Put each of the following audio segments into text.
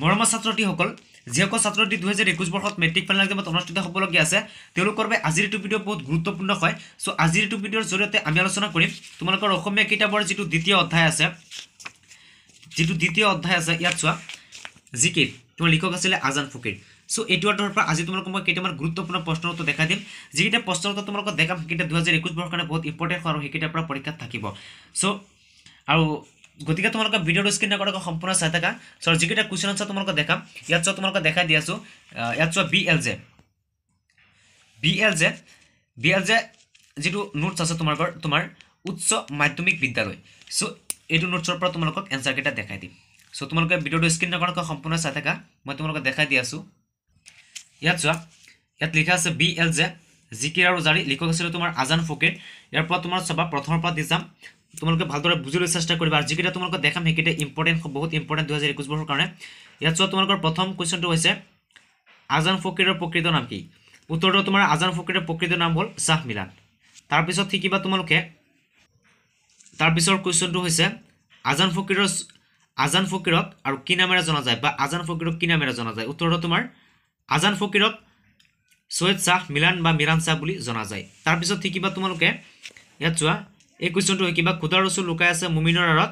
মৰমৰ ছাত্ৰীসকল যিসকল ছাত্ৰী দুহেজাৰ একৈছ বৰ্ষত মেট্ৰিক ফাইনেল এক্সামত অনুষ্ঠিত হ'বলগীয়া আছে তেওঁলোকৰ বাবে আজিৰ এইটো ভিডিঅ' বহুত গুৰুত্বপূৰ্ণ হয় চ' আজিৰ এইটো ভিডিঅ'ৰ জৰিয়তে আমি আলোচনা কৰিম তোমালোকৰ অসমীয়া কিতাপৰ যিটো দ্বিতীয় অধ্যায় আছে যিটো দ্বিতীয় অধ্যায় আছে ইয়াত চোৱা জি কে তোমাৰ লিখক আছিলে আজান ফকীৰ চ' এইটো অৰ্থৰ পৰা আজি তোমালোকক মই কেইটামান গুৰুত্বপূৰ্ণ প্ৰশ্নৰ উত্তৰ দেখাই দিম যিকেইটা প্ৰশ্নৰ উত্তৰ তোমালোকক দেখাম সেইকেইটা দুহেজাৰ একৈছ বৰ্ষৰ কাৰণে বহুত ইম্পৰ্টেণ্ট হয় আৰু সেইকেইটাৰ পৰা পৰীক্ষাত থাকিব চ' আৰু গতিকে তোমালোকে ভিডিঅ'টো স্ক্ৰীন ৰেকৰ্ডক সম্পূৰ্ণ চাই থাকা চ' যিকেইটা কুৱেশ্যন আছে তোমালোকে দেখাম ইয়াত চোৱা তোমালোকে দেখাই দি আছোঁ ইয়াত চোৱা B L J B L J B L J যিটো নোটছ আছে তোমালোকৰ তোমাৰ উচ্চ মাধ্যমিক বিদ্যালয় চ' এইটো নোটছৰ পৰা তোমালোকক এনচাৰকেইটা দেখাই দিম চ' তোমালোকে ভিডিঅ'টো স্ক্ৰীন ৰেকৰ্ডক সম্পূৰ্ণ চাই থাকা মই তোমালোকক দেখাই দি আছোঁ ইয়াত চোৱা ইয়াত লিখা আছে বি এল জে জিকিৰ আৰু জাৰি লিখক আছিলোঁ তোমাৰ আজান ফকীৰ ইয়াৰ পৰা তোমাৰ চবা প্ৰথমৰ পৰা দি যাম তোমালোকে ভালদৰে বুজিবলৈ চেষ্টা কৰিবা আৰু যিকেইটা তোমালোকক দেখাম সেইকেইটা ইম্পৰ্টেণ্ট বহুত ইম্পৰ্টেণ্ট দুহেজাৰ একৈছ বছৰৰ কাৰণে ইয়াত চোৱা তোমালোকৰ প্ৰথম কুৱেশ্যনটো হৈছে আজান ফকিৰৰ প্ৰকৃত নাম কি উত্তৰটো তোমাৰ আজান ফকিৰৰ প্ৰকৃত নাম হ'ল শ্বাহ মিলান তাৰপিছত শিকিবা তোমালোকে তাৰপিছৰ কুৱেশ্যনটো হৈছে আজান ফকিৰৰ আজান ফকিৰক আৰু কি নামেৰে জনা যায় বা আজান ফকিৰক কি নামেৰে জনা যায় উত্তৰটো তোমাৰ আজান ফকিৰক ছৈয়দ শ্বাহ মিলান বা মিৰাণ শ্বাহ বুলি জনা যায় তাৰপিছত শিকিবা তোমালোকে ইয়াত চোৱা এই কুৱেশ্যনটো হয় কিবা খোদা ৰচুল লুকাই আছে মুমিনৰ আঁৰত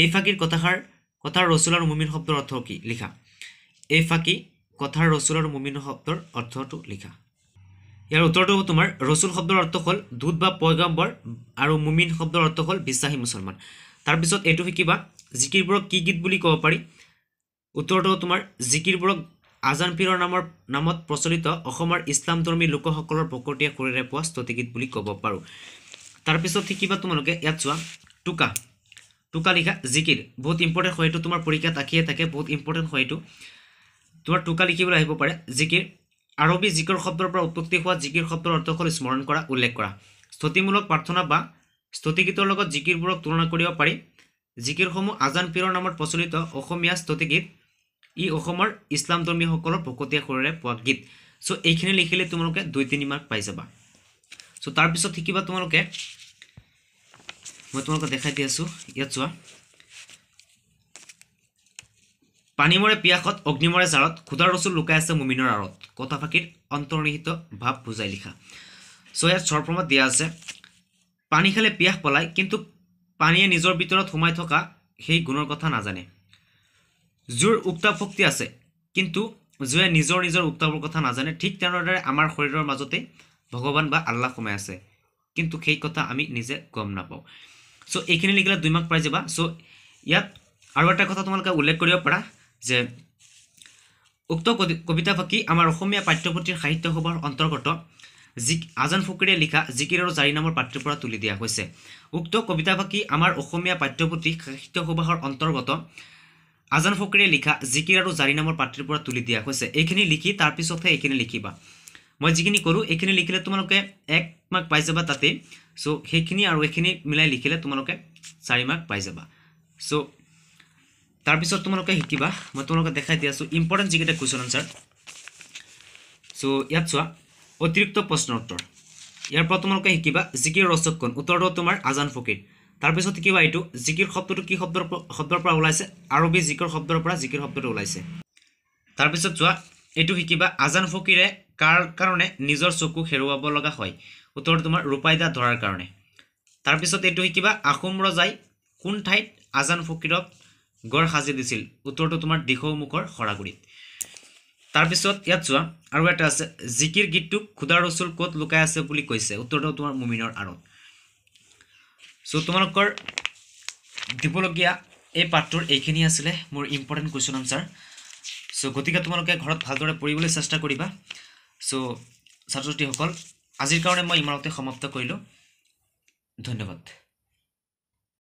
এই ফাঁকিৰ কথাষাৰ কথাৰ ৰচুল আৰু মুমিন শব্দৰ অৰ্থ কি লিখা এই ফাঁকি কথাৰ ৰচুল আৰু মুমিন শব্দৰ অৰ্থটো লিখা ইয়াৰ উত্তৰটো হ'ব তোমাৰ ৰচুল শব্দৰ অৰ্থ হ'ল দূত বা পয়গম্বৰ আৰু মুমিন শব্দৰ অৰ্থ হ'ল বিশ্বাসী মুছলমান তাৰপিছত এইটো শিকিবা জিকিৰবোৰক কি গীত বুলি ক'ব পাৰি উত্তৰটো হ'ব তোমাৰ জিকিৰবোৰক আজান পীৰৰ নামৰ নামত প্ৰচলিত অসমৰ ইছলাম ধৰ্মী লোকসকলৰ প্ৰকৃতিয়ে খুৰেৰে পোৱা স্তুতিগীত বুলি ক'ব পাৰোঁ তাৰপিছত শিকিবা তোমালোকে ইয়াত চোৱা টোকা টোকা লিখা জিকিৰ বহুত ইম্পৰ্টেণ্ট হয় এইটো তোমাৰ পৰীক্ষাত আঁকিয়ে থাকে বহুত ইম্পৰ্টেণ্ট হয় এইটো তোমাৰ টোকা লিখিবলৈ আহিব পাৰে জিকিৰ আৰবী জিকিৰ শব্দৰ পৰা উৎপত্তি হোৱা জিকিৰ শব্দৰ অৰ্থসকল স্মৰণ কৰা উল্লেখ কৰা স্তুতিমূলক প্ৰাৰ্থনা বা স্তুতিগীতৰ লগত জিকিৰবোৰক তুলনা কৰিব পাৰি জিকিৰসমূহ আজান পীৰৰ নামত প্ৰচলিত অসমীয়া স্তুতিগীত ই অসমৰ ইছলাম ইছলামধৰ্মীসকলৰ ভকতীয়া সুৰেৰে পোৱা গীত চ' এইখিনি লিখিলে তোমালোকে দুই তিনি মাৰ্ক পাই যাবা চ' তাৰপিছত শিকিবা তোমালোকে মই তোমালোকে দেখাই দি আছোঁ ইয়াত চোৱা পানীমৰে পিয়াসত অগ্নিমৰে জাৰত খুদাৰ ৰচুল লুকাই আছে মুমিনৰ আঁৰত কথা ফাঁকিত অন্তৰ্নিহিত ভাৱ বুজাই লিখা চ' ইয়াত চৰপ্ৰমত দিয়া আছে পানী খালে পিয়াস পলায় কিন্তু পানীয়ে নিজৰ ভিতৰত সোমাই থকা সেই গুণৰ কথা নাজানে যোৰ উক্তাপ শক্তি আছে কিন্তু যোৱে নিজৰ নিজৰ উক্তাপৰ কথা নাজানে ঠিক তেনেদৰে আমাৰ শৰীৰৰ মাজতে ভগৱান বা আল্লাহ সোমাই আছে কিন্তু সেই কথা আমি নিজে গম নাপাওঁ চ' এইখিনি লিখিলে দুই মাক পাই যাবা চ' ইয়াত আৰু এটা কথা তোমালোকে উল্লেখ কৰিব পাৰা যে উক্ত কবিতা ফাঁকি আমাৰ অসমীয়া পাঠ্যপুথিৰ সাহিত্য সভাৰ অন্তৰ্গত জি আজান ফুকুৰীয়ে লিখা জিকিৰ আৰু জাৰি নামৰ পাত্ৰৰ পৰা তুলি দিয়া হৈছে উক্ত কবিতা ফাঁকি আমাৰ অসমীয়া পাঠ্যপুথি সাহিত্য সভাৰ অন্তৰ্গত আজান ফকৰিয়ে লিখা জিকিৰ আৰু জাৰি নামৰ নামৰ পৰা তুলি দিয়া হৈছে এইখিনি লিখি তাৰপিছতে এইখিনি লিখিবা মই যিখিনি কৰোঁ এইখিনি লিখিলে তোমালোকে এক মাৰ্ক পাই যাবা তাতেই চ' সেইখিনি আৰু এইখিনি মিলাই লিখিলে তোমালোকে চাৰি মাৰ্ক পাই যাবা সো তাৰপিছত তোমালোকে শিকিবা মই তোমালোকে দেখাই দিয়ে আসো ইম্পৰ্টেণ্ট যিকেইটা কুৱেশ্যন আনচাৰ চ' ইয়াত চা অতিৰিক্ত প্ৰশ্ন ইয়াৰ পৰা তোমালোকে শিকিবা জিকিৰ ৰচক কোন উত্তৰ তোমাৰ আজান ফকীৰ তাৰপিছত কি হয় এইটো জিকিৰ শব্দটো কি শব্দৰ শব্দৰ পৰা ওলাইছে আৰবী জিকিৰ শব্দৰ পৰা জিকিৰ শব্দটো ওলাইছে তাৰপিছত যোৱা এইটো শিকিবা আজান ফকিৰে কাৰ কাৰণে নিজৰ চকু হেৰুৱাব লগা হয় উত্তৰ তোমাৰ ৰূপাইদা ধৰাৰ কাৰণে তাৰপিছত এইটো শিকিবা আহোম ৰজাই কোন ঠাইত আজান ফকিৰক গড় সাজি দিছিল উত্তৰটো তোমাৰ দিশৌমুখৰ সৰাগুৰিত তাৰপিছত ইয়াত চোৱা আৰু এটা আছে জিকিৰ গীতটোক খুদা ৰচুল ক'ত লুকাই আছে বুলি কৈছে উত্তৰটো তোমাৰ মুমিনৰ আঁৰত চ' তোমালোকৰ দিবলগীয়া এই পাঠটোৰ এইখিনি আছিলে মোৰ ইম্পৰ্টেণ্ট কুৱেশ্যন আনচাৰ চ' গতিকে তোমালোকে ঘৰত ভালদৰে পঢ়িবলৈ চেষ্টা কৰিবা চ' ছাত্ৰ ছাত্ৰীসকল আজিৰ কাৰণে মই ইমানতে সমাপ্ত কৰিলোঁ ধন্যবাদ